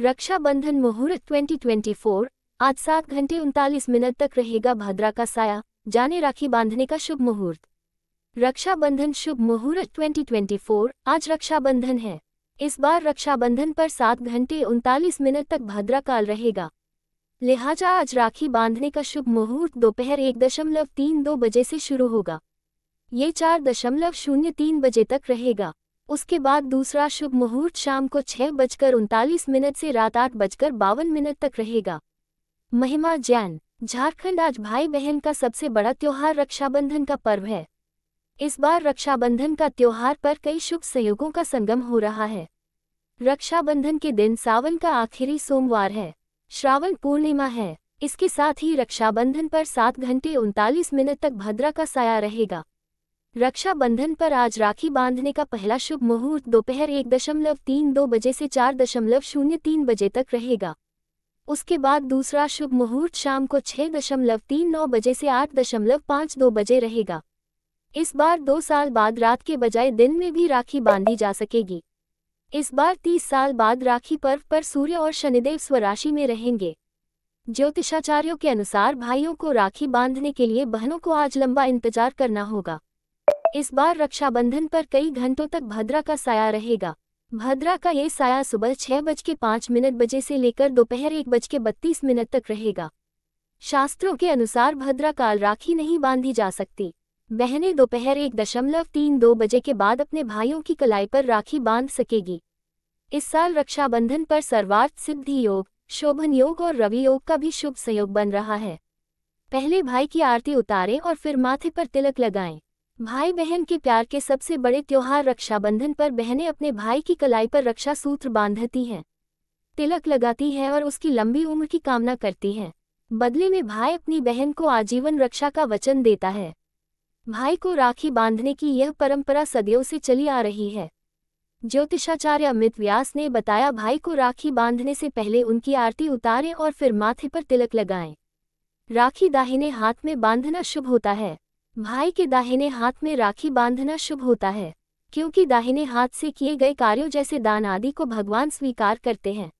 रक्षाबंधन मुहूर्त 2024 आज सात घंटे उनतालीस मिनट तक रहेगा भद्रा का साया जाने राखी बांधने का शुभ मुहूर्त रक्षाबंधन शुभ मुहूर्त 2024 आज रक्षाबंधन है इस बार रक्षाबंधन पर सात घंटे उनतालीस मिनट तक भद्रा काल रहेगा लिहाजा आज राखी बांधने का शुभ मुहूर्त दोपहर एक दशमलव तीन दो बजे से शुरू होगा ये चार दशमलव शून्य तीन बजे तक रहेगा उसके बाद दूसरा शुभ मुहूर्त शाम को छह बजकर उनतालीस मिनट से रात आठ बजकर बावन मिनट तक रहेगा महिमा जैन झारखंड आज भाई बहन का सबसे बड़ा त्यौहार रक्षाबंधन का पर्व है इस बार रक्षाबंधन का त्यौहार पर कई शुभ संयोगों का संगम हो रहा है रक्षाबंधन के दिन सावन का आखिरी सोमवार है श्रावण पूर्णिमा है इसके साथ ही रक्षाबंधन पर सात घंटे उनतालीस मिनट तक भद्रा का साया रहेगा रक्षाबंधन पर आज राखी बांधने का पहला शुभ मुहूर्त दोपहर एक दशमलव तीन दो बजे से चार दशमलव शून्य तीन बजे तक रहेगा उसके बाद दूसरा शुभ मुहूर्त शाम को छह दशमलव तीन नौ बजे से आठ दशमलव पाँच दो बजे रहेगा इस बार दो साल बाद रात के बजाय दिन में भी राखी बांधी जा सकेगी इस बार तीस साल बाद राखी पर्व पर सूर्य और शनिदेव स्वराशि में रहेंगे ज्योतिषाचार्यों के अनुसार भाइयों को राखी बांधने के लिए बहनों को आज लंबा इंतजार करना होगा इस बार रक्षाबंधन पर कई घंटों तक भद्रा का साया रहेगा भद्रा का ये साया सुबह छह बज के पाँच मिनट बजे से लेकर दोपहर एक बज के बत्तीस मिनट तक रहेगा शास्त्रों के अनुसार भद्रा काल राखी नहीं बांधी जा सकती बहनें दोपहर एक दशमलव तीन दो बजे के बाद अपने भाइयों की कलाई पर राखी बांध सकेगी इस साल रक्षाबंधन पर सर्वार्थ सिद्धि योग शोभन योग और रवि योग का भी शुभ संयोग बन रहा है पहले भाई की आरती उतारें और फिर माथे पर तिलक लगाएं भाई बहन के प्यार के सबसे बड़े त्यौहार रक्षाबंधन पर बहनें अपने भाई की कलाई पर रक्षा सूत्र बांधती हैं तिलक लगाती हैं और उसकी लंबी उम्र की कामना करती हैं बदले में भाई अपनी बहन को आजीवन रक्षा का वचन देता है भाई को राखी बांधने की यह परंपरा सदियों से चली आ रही है ज्योतिषाचार्य अमित व्यास ने बताया भाई को राखी बांधने से पहले उनकी आरती उतारें और फिर माथे पर तिलक लगाएं राखी दाहिने हाथ में बांधना शुभ होता है भाई के दाहिने हाथ में राखी बांधना शुभ होता है क्योंकि दाहिने हाथ से किए गए कार्यों जैसे दान आदि को भगवान स्वीकार करते हैं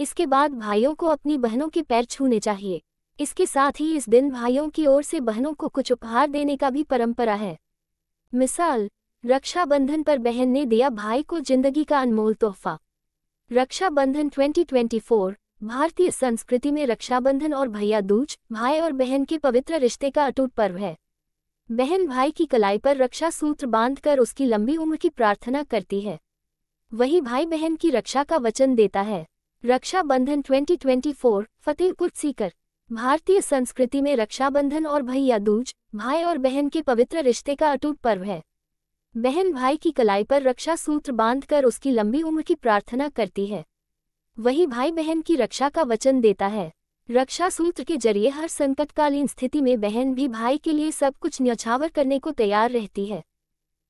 इसके बाद भाइयों को अपनी बहनों के पैर छूने चाहिए इसके साथ ही इस दिन भाइयों की ओर से बहनों को कुछ उपहार देने का भी परंपरा है मिसाल रक्षाबंधन पर बहन ने दिया भाई को जिंदगी का अनमोल तोहफा रक्षाबंधन 2024 भारतीय संस्कृति में रक्षाबंधन और भैया दूज भाई और बहन के पवित्र रिश्ते का अटूट पर्व है बहन भाई की कलाई पर रक्षा सूत्र बांधकर उसकी लंबी उम्र की प्रार्थना करती है वही भाई बहन की रक्षा का वचन देता है रक्षाबंधन 2024 फोर फतेहपुर सीकर भारतीय संस्कृति में रक्षाबंधन और भैया दूज भाई और बहन के पवित्र रिश्ते का अटूट पर्व है बहन भाई की कलाई पर रक्षा सूत्र बांधकर उसकी लंबी उम्र की प्रार्थना करती है वही भाई बहन की रक्षा का वचन देता है रक्षा सूत्र के जरिए हर संकटकालीन स्थिति में बहन भी भाई के लिए सब कुछ न्यौछावर करने को तैयार रहती है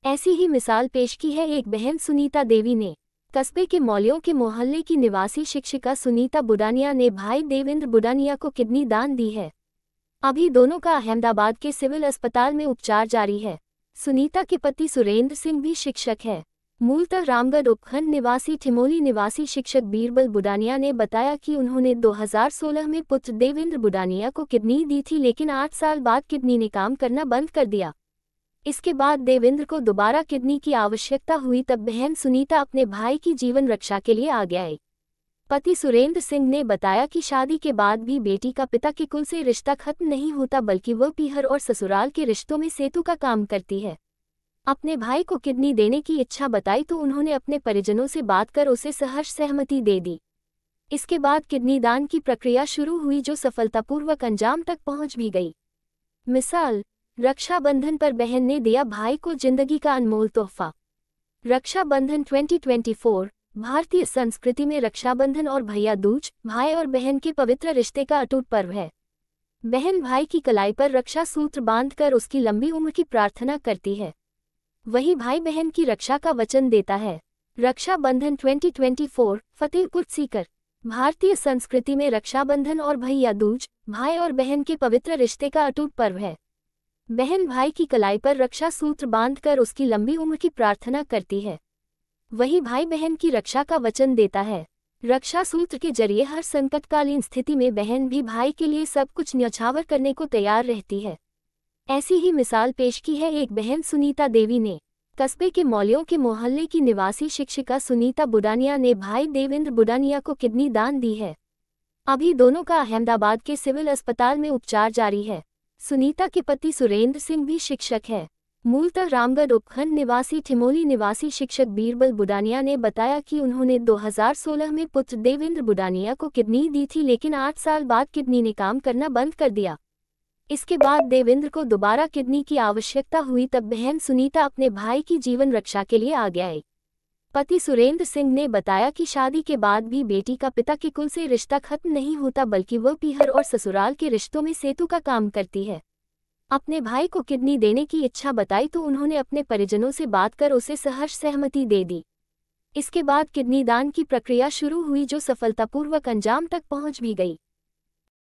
ऐसी ही मिसाल पेश की है एक बहन सुनीता देवी ने कस्बे के मौलियों के मोहल्ले की निवासी शिक्षिका सुनीता बुडानिया ने भाई देवेंद्र बुडानिया को किडनी दान दी है अभी दोनों का अहमदाबाद के सिविल अस्पताल में उपचार जारी है सुनीता के पति सुरेंद्र सिंह भी शिक्षक है मूलतः रामगढ़ उपखंड निवासी ठिमोली निवासी शिक्षक बीरबल बुडानिया ने बताया कि उन्होंने 2016 में पुत्र देवेंद्र बुडानिया को किडनी दी थी लेकिन आठ साल बाद किडनी ने काम करना बंद कर दिया इसके बाद देवेंद्र को दोबारा किडनी की आवश्यकता हुई तब बहन सुनीता अपने भाई की जीवन रक्षा के लिए गया आई पति सुरेंद्र सिंह ने बताया कि शादी के बाद भी बेटी का पिता के कुल से रिश्ता खत्म नहीं होता बल्कि वह पीहर और ससुराल के रिश्तों में सेतु का काम करती है अपने भाई को किडनी देने की इच्छा बताई तो उन्होंने अपने परिजनों से बात कर उसे सहर्ष सहमति दे दी इसके बाद किडनी दान की प्रक्रिया शुरू हुई जो सफलतापूर्वक अंजाम तक पहुंच भी गई मिसाल रक्षाबंधन पर बहन ने दिया भाई को जिंदगी का अनमोल तोहफा रक्षाबंधन 2024 भारतीय संस्कृति में रक्षाबंधन और भैया दूज भाई और बहन के पवित्र रिश्ते का अटूट पर्व है बहन भाई की कलाई पर रक्षा सूत्र बांधकर उसकी लंबी उम्र की प्रार्थना करती है वही भाई बहन की रक्षा का वचन देता है रक्षाबंधन 2024 फतेहपुर सीकर भारतीय संस्कृति में रक्षाबंधन और भैया दूज भाई और बहन के पवित्र रिश्ते का अटूट पर्व है बहन भाई की कलाई पर रक्षा सूत्र बांधकर उसकी लंबी उम्र की प्रार्थना करती है वही भाई बहन की रक्षा का वचन देता है रक्षा सूत्र के जरिए हर संकटकालीन स्थिति में बहन भी भाई के लिए सब कुछ न्यौछावर करने को तैयार रहती है ऐसी ही मिसाल पेश की है एक बहन सुनीता देवी ने कस्बे के मौलियों के मोहल्ले की निवासी शिक्षिका सुनीता बुडानिया ने भाई देवेंद्र बुडानिया को किडनी दान दी है अभी दोनों का अहमदाबाद के सिविल अस्पताल में उपचार जारी है सुनीता के पति सुरेंद्र सिंह भी शिक्षक है मूलतः रामगढ़ उपखंड निवासी ठिमोली निवासी शिक्षक बीरबल बुडानिया ने बताया कि उन्होंने 2016 में पुत्र देवेंद्र बुडानिया को किडनी दी थी लेकिन आठ साल बाद किडनी ने काम करना बंद कर दिया इसके बाद देवेंद्र को दोबारा किडनी की आवश्यकता हुई तब बहन सुनीता अपने भाई की जीवन रक्षा के लिए आगे आई पति सुरेंद्र सिंह ने बताया कि शादी के बाद भी बेटी का पिता के कुल से रिश्ता खत्म नहीं होता बल्कि वह पीहर और ससुराल के रिश्तों में सेतु का काम करती है अपने भाई को किडनी देने की इच्छा बताई तो उन्होंने अपने परिजनों से बात कर उसे सहर्ष सहमति दे दी इसके बाद किडनी दान की प्रक्रिया शुरू हुई जो सफलतापूर्वक अंजाम तक पहुंच भी गई